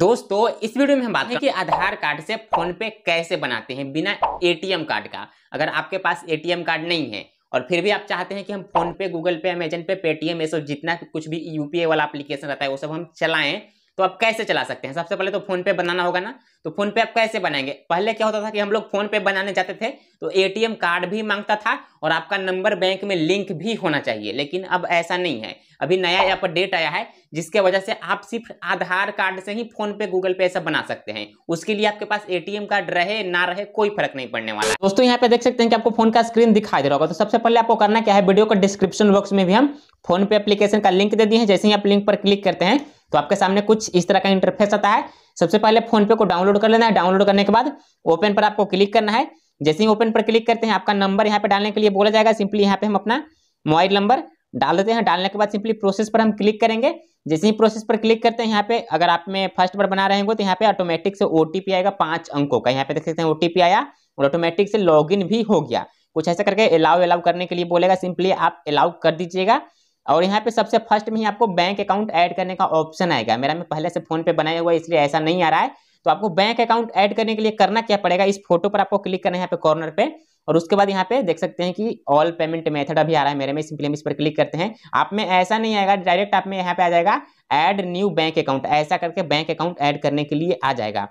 दोस्तों इस वीडियो में हम बात हाँ। करें कि आधार कार्ड से फोन पे कैसे बनाते हैं बिना एटीएम कार्ड का अगर आपके पास एटीएम कार्ड नहीं है और फिर भी आप चाहते हैं कि हम फोन पे गूगल पे अमेजन पे पेटीएम ये सब जितना कुछ भी यूपीए वाला एप्लीकेशन रहता है वो सब हम चलाएं तो आप कैसे चला सकते हैं सबसे पहले तो फोन पे बनाना होगा ना तो फोन पे आप कैसे बनाएंगे पहले क्या होता था कि हम लोग फोन पे बनाने जाते थे तो एटीएम कार्ड भी मांगता था और आपका नंबर बैंक में लिंक भी होना चाहिए लेकिन अब ऐसा नहीं है अभी नया यहाँ पर डेट आया है जिसके वजह से आप सिर्फ आधार कार्ड से ही फोन पे गूगल पे ऐसा बना सकते हैं उसके लिए आपके पास एटीएम कार्ड रहे ना रहे कोई फर्क नहीं पड़ने वाला दोस्तों यहाँ पे देख सकते हैं कि आपको फोन का स्क्रीन दिखाई दे रहा होगा तो सबसे पहले आपको करना क्या है वीडियो का डिस्क्रिप्शन बॉक्स में भी हम फोन पे एप्लीकेशन का लिंक दे दिए हैं जैसे ही आप लिंक पर क्लिक करते हैं तो आपके सामने कुछ इस तरह का इंटरफेस आता है सबसे पहले फोन पे को डाउनलोड कर लेना है डाउनलोड करने के बाद ओपन पर आपको क्लिक करना है जैसे ही ओपन पर क्लिक करते हैं आपका नंबर यहाँ पे डालने के लिए बोला जाएगा सिंपली यहाँ पे हम अपना मोबाइल नंबर डाल देते हैं डालने के बाद सिंपली प्रोसेस पर हम क्लिक करेंगे जैसे ही प्रोसेस पर क्लिक करते हैं यहाँ पे अगर आप में फर्स्ट बार बना रहे हो तो यहाँ पे ऑटोमेटिक से ओटीपी आएगा पांच अंकों का यहाँ पे देख सकते हैं ओटीपी आया और ऑटोमेटिक से लॉग भी हो गया कुछ ऐसा करके अलाउ अलाउ करने के लिए बोलेगा सिंपली आप अलाउ कर दीजिएगा और यहाँ पे सबसे फर्स्ट में ही आपको बैंक अकाउंट ऐड करने का ऑप्शन आएगा मेरा मैं पहले से फोन पे बनाया हुआ इसलिए ऐसा नहीं आ रहा है तो आपको बैंक अकाउंट ऐड करने के लिए करना क्या पड़ेगा इस फोटो पर आपको क्लिक करना है यहाँ पे कॉर्नर पे और उसके बाद यहाँ पे देख सकते हैं कि ऑल पेमेंट मेथड अभी आ रहा है मेरे में सिंपली हम इस पर क्लिक करते हैं आप में ऐसा नहीं आएगा डायरेक्ट आप में यहाँ पे आ जाएगा एड न्यू बैंक अकाउंट ऐसा करके बैंक अकाउंट ऐड करने के लिए आ जाएगा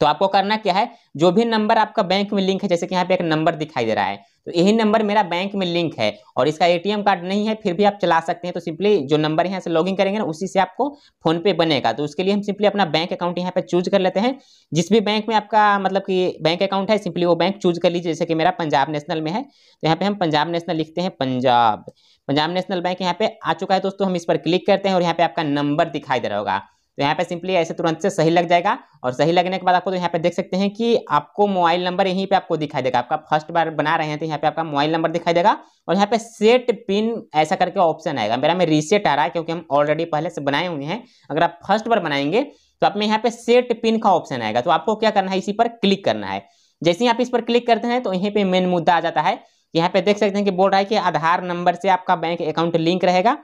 तो आपको करना क्या है जो भी नंबर आपका बैंक में लिंक है जैसे कि यहाँ पे एक नंबर दिखाई दे रहा है तो यही नंबर मेरा बैंक में लिंक है और इसका एटीएम कार्ड नहीं है फिर भी आप चला सकते हैं तो सिंपली जो नंबर यहाँ से लॉग करेंगे ना उसी से आपको फोन पे बनेगा तो उसके लिए हम सिंपली अपना बैंक अकाउंट यहाँ पे चूज कर लेते हैं जिस भी बैंक में आपका मतलब कि बैंक अकाउंट है सिंपली वो बैंक चूज कर लीजिए जैसे कि मेरा पंजाब नेशनल में है तो यहाँ पे हम पंजाब नेशनल लिखते हैं पंजाब पंजाब नेशनल बैंक यहाँ पे आ चुका है दोस्तों हम इस पर क्लिक करते हैं और यहाँ पे आपका नंबर दिखाई दे रहा होगा तो यहाँ पे सिंपली ऐसे तुरंत से सही लग जाएगा और सही लगने के बाद आपको तो यहाँ पे देख सकते हैं कि आपको मोबाइल नंबर यहीं पे आपको दिखाई देगा आपका फर्स्ट बार बना रहे हैं तो यहाँ पे आपका मोबाइल नंबर दिखाई देगा और यहाँ पे सेट पिन ऐसा करके ऑप्शन आएगा मेरा में रीसेट आ रहा है क्योंकि हम ऑलरेडी पहले से बनाए हुए हैं अगर आप फर्स्ट बार बनाएंगे तो आप में यहाँ पे सेट पिन का ऑप्शन आएगा तो आपको क्या करना है इसी पर क्लिक करना है जैसे ही आप इस पर क्लिक करते हैं तो यहीं पे मेन मुद्दा आ जाता है यहाँ पे देख सकते हैं कि बोल रहा है कि आधार नंबर से आपका बैंक अकाउंट लिंक रहेगा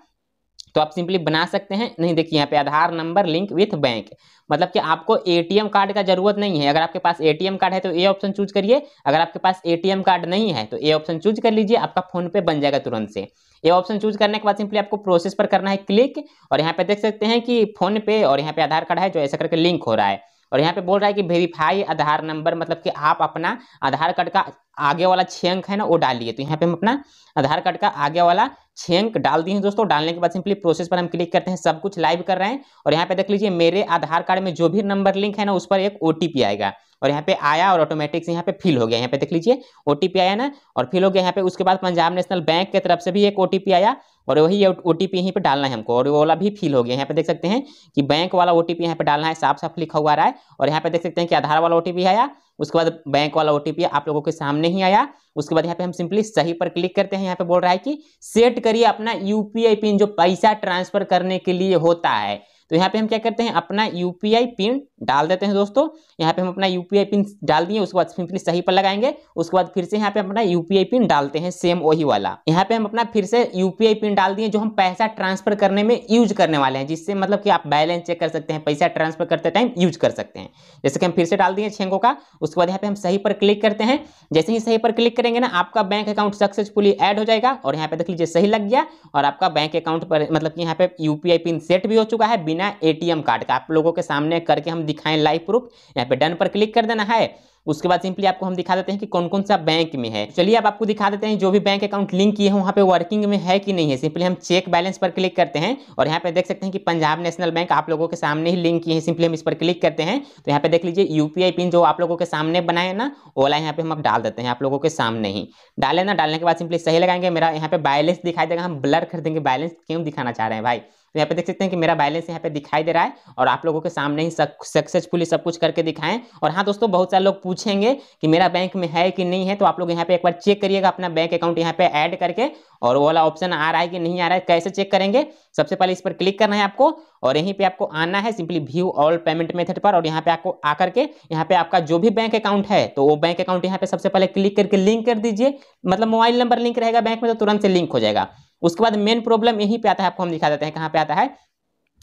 तो आप सिंपली बना सकते हैं नहीं देखिए यहाँ पे Aadhaar number link with bank मतलब कि आपको एटीएम कार्ड का जरूरत नहीं है अगर आपके पास एटीएम कार्ड है तो ए ऑप्शन चूज करिए अगर आपके पास एटीएम कार्ड नहीं है तो ए ऑप्शन चूज कर लीजिए आपका फोन पे बन जाएगा तुरंत से ये ऑप्शन चूज करने के बाद सिंपली आपको प्रोसेस पर करना है क्लिक और यहाँ पे देख सकते हैं कि फोन पे और यहाँ पे आधार कार्ड है जो ऐसा करके लिंक हो रहा है और यहाँ पे बोल रहा है कि वेरीफाई आधार नंबर मतलब कि आप अपना आधार कार्ड का आगे वाला छः अंक है ना वो डालिए तो यहाँ पे हम अपना आधार कार्ड का आगे वाला छेंक डाल दी है दोस्तों डालने के बाद सिंपली प्रोसेस पर हम क्लिक करते हैं सब कुछ लाइव कर रहे हैं और यहाँ पे देख लीजिए मेरे आधार कार्ड में जो भी नंबर लिंक है ना उस पर एक ओ आएगा और यहाँ पे आया और ऑटोमेटिक से यहाँ पे फिल हो गया यहाँ पे देख लीजिए ओ आया ना और फिल हो गया यहाँ पे उसके बाद पंजाब नेशनल बैंक की तरफ से भी एक ओ आया और वही ओ टी यहीं पे डालना है हमको और वो वाला भी फिल हो गया यहाँ पे देख सकते हैं कि बैंक वाला ओ टी यहाँ पे डालना है साफ साफ लिखा हुआ रहा है और यहाँ पे देख सकते हैं कि आधार वाला ओ आया उसके बाद बैंक वाला ओ आप लोगों के सामने ही आया उसके बाद यहाँ पे हम सिंपली सही पर क्लिक करते हैं यहाँ पे बोल रहा है कि सेट करिए अपना यूपीआई पिन जो पैसा ट्रांसफर करने के लिए होता है तो यहाँ पे हम क्या करते हैं अपना यूपीआई पिन डाल देते हैं दोस्तों यहाँ पे हम अपना यूपीआई पिन डाल दिए उसके बाद सिंपली सही पर लगाएंगे उसके बाद फिर से यहाँ पे अपना यूपीआई पिन डालते हैं सेम वही वाला यहाँ पे हम अपना फिर से यूपीआई पिन डाल दिए जो हम पैसा ट्रांसफर करने में यूज करने वाले हैं जिससे मतलब कि आप बैलेंस चेक कर सकते हैं पैसा ट्रांसफर करते टाइम यूज कर सकते हैं जैसे कि हम फिर से डाल दिए छेंगो का उसके बाद यहाँ पे हम सही पर क्लिक करते हैं जैसे ही सही पर क्लिक करेंगे ना आपका बैंक अकाउंट सक्सेसफुली एड हो जाएगा और यहाँ पे देख लीजिए सही लग गया और आपका बैंक अकाउंट पर मतलब कि यहाँ पे यूपीआई पिन सेट भी हो चुका है बिना बिना एटीएम कार्ड का आप लोगों के सामने करके हम दिखाएं लाइव प्रूफ यहाँ पे डन पर क्लिक कर देना है उसके बाद सिंपली आपको हम दिखा देते हैं कि कौन कौन सा बैंक में है चलिए अब आपको दिखा देते हैं जो भी बैंक अकाउंट लिंक किए हैं वहाँ पे वर्किंग में है कि नहीं है सिंपली हम चेक बैलेंस पर क्लिक करते हैं और यहाँ पे देख सकते हैं कि पंजाब नेशनल बैंक आप लोगों के सामने ही लिंक किए हैं सिंपली हम इस पर क्लिक करते हैं तो यहाँ पे देख लीजिए यूपीआई पिन जो आप लोगों के सामने बनाए ना ओला यहाँ पे हम आप डाल देते हैं आप लोगों के सामने ही डाले ना डालने के बाद सिंपली सही लगाएंगे मेरा यहाँ पे बैलेंस दिखाई देगा हम ब्लर कर देंगे बैलेंस क्यों दिखाना चाह रहे हैं भाई तो यहाँ पे देख सकते हैं कि मेरा बैलेंस यहाँ पे दिखाई दे रहा है और आप लोगों के सामने ही सक्सेसफुली सब कुछ करके दिखाएं और हाँ दोस्तों बहुत सारे लोग पूछेंगे कि मेरा बैंक में है कि नहीं है तो आप लोग यहाँ पे एक बार चेक करिएगा अपना बैंक अकाउंट यहाँ पे ऐड करके और वो वाला ऑप्शन आ रहा है कि नहीं आ रहा है कैसे चेक करेंगे सबसे पहले इस पर क्लिक करना है आपको और यहीं पे आपको आना है simply view all payment method पर और यहाँ पे आपको आकर के यहाँ पे आपका जो भी बैंक अकाउंट है तो वो बैंक अकाउंट यहाँ पे सबसे पहले क्लिक करके लिंक कर दीजिए मतलब मोबाइल नंबर लिंक रहेगा बैंक में तो तुरंत से लिंक हो जाएगा उसके बाद मेन प्रॉब्लम यहीं पे आता है आपको हम दिखा देते हैं कहाँ पे आता है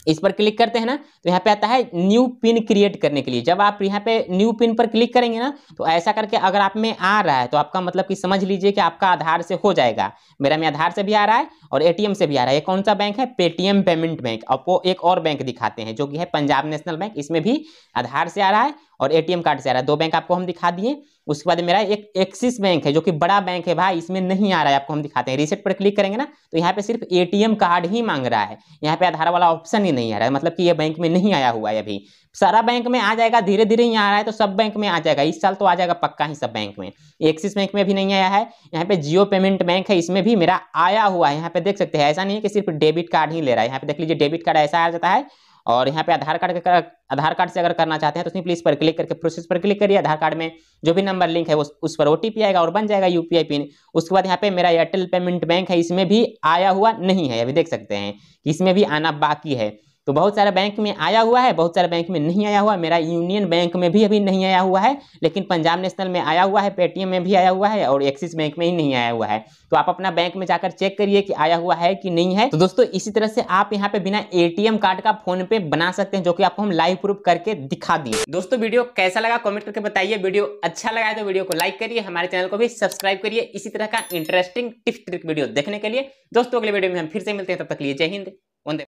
इस पर क्लिक करते हैं ना तो यहाँ पे आता है न्यू पिन क्रिएट करने के लिए जब आप यहाँ पे न्यू पिन पर क्लिक करेंगे ना तो ऐसा करके अगर आप में आ रहा है तो आपका मतलब कि समझ लीजिए कि आपका आधार से हो जाएगा मेरा में आधार से भी आ रहा है और एटीएम से भी आ रहा है ये कौन सा बैंक है पेटीएम पेमेंट बैंक आपको एक और बैंक दिखाते हैं जो कि है पंजाब नेशनल बैंक इसमें भी आधार से आ रहा है और एटीएम कार्ड से आ रहा है दो बैंक आपको हम दिखा दिए उसके बाद मेरा एक एक्सिस बैंक है जो कि बड़ा बैंक है भाई इसमें नहीं आ रहा है आपको हम दिखाते हैं रिसेट पर क्लिक करेंगे ना तो यहाँ पे सिर्फ एटीएम कार्ड ही मांग रहा है यहाँ पे आधार वाला ऑप्शन ही नहीं आ रहा है मतलब कि ये बैंक में नहीं आया हुआ है अभी सारा बैंक में आ जाएगा धीरे धीरे ही आ रहा है तो सब बैंक में आ जाएगा इस साल तो आ जाएगा पक्का ही सब बैंक में एक्सिस बैंक में भी नहीं आया है यहाँ पे जियो पेमेंट बैंक है इसमें भी मेरा आया हुआ है यहाँ पे देख सकते हैं ऐसा नहीं है कि सिर्फ डेबिट कार्ड ही ले रहा है यहाँ पे देख लीजिए डेबिट कार्ड ऐसा आ जाता है और यहाँ पे आधार कार्ड का आधार कार्ड से अगर करना चाहते हैं तो सिंपली इस पर क्लिक करके प्रोसेस पर क्लिक करिए आधार कार्ड में जो भी नंबर लिंक है उस, उस पर ओ आएगा और बन जाएगा यू पिन उसके बाद यहाँ पे मेरा एयरटेल पेमेंट बैंक है इसमें भी आया हुआ नहीं है अभी देख सकते हैं कि इसमें भी आना बाकी है तो बहुत सारे बैंक में आया हुआ है बहुत सारे बैंक में नहीं आया हुआ मेरा यूनियन बैंक में भी अभी नहीं आया हुआ है लेकिन पंजाब नेशनल में आया हुआ है पेटीएम में भी आया हुआ है और एक्सिस बैंक में ही नहीं आया हुआ है तो आप अपना बैंक में जाकर चेक करिए कि आया हुआ है कि नहीं है तो दोस्तों इसी तरह से आप यहाँ पे बिना ए कार्ड का फोन पे बना सकते हैं जो कि आपको हम लाइव प्रूफ करके दिखा दिए दोस्तों वीडियो कैसा लगा कॉमेंट करके बताइए वीडियो अच्छा लगा तो वीडियो को लाइक करिए हमारे चैनल को भी सब्सक्राइब करिए इसी तरह का इंटरेस्टिंग टिप्स ट्रिक वीडियो देखने के लिए दोस्तों अगले वीडियो में हम फिर से मिलते हैं तब तक लिए जय हिंद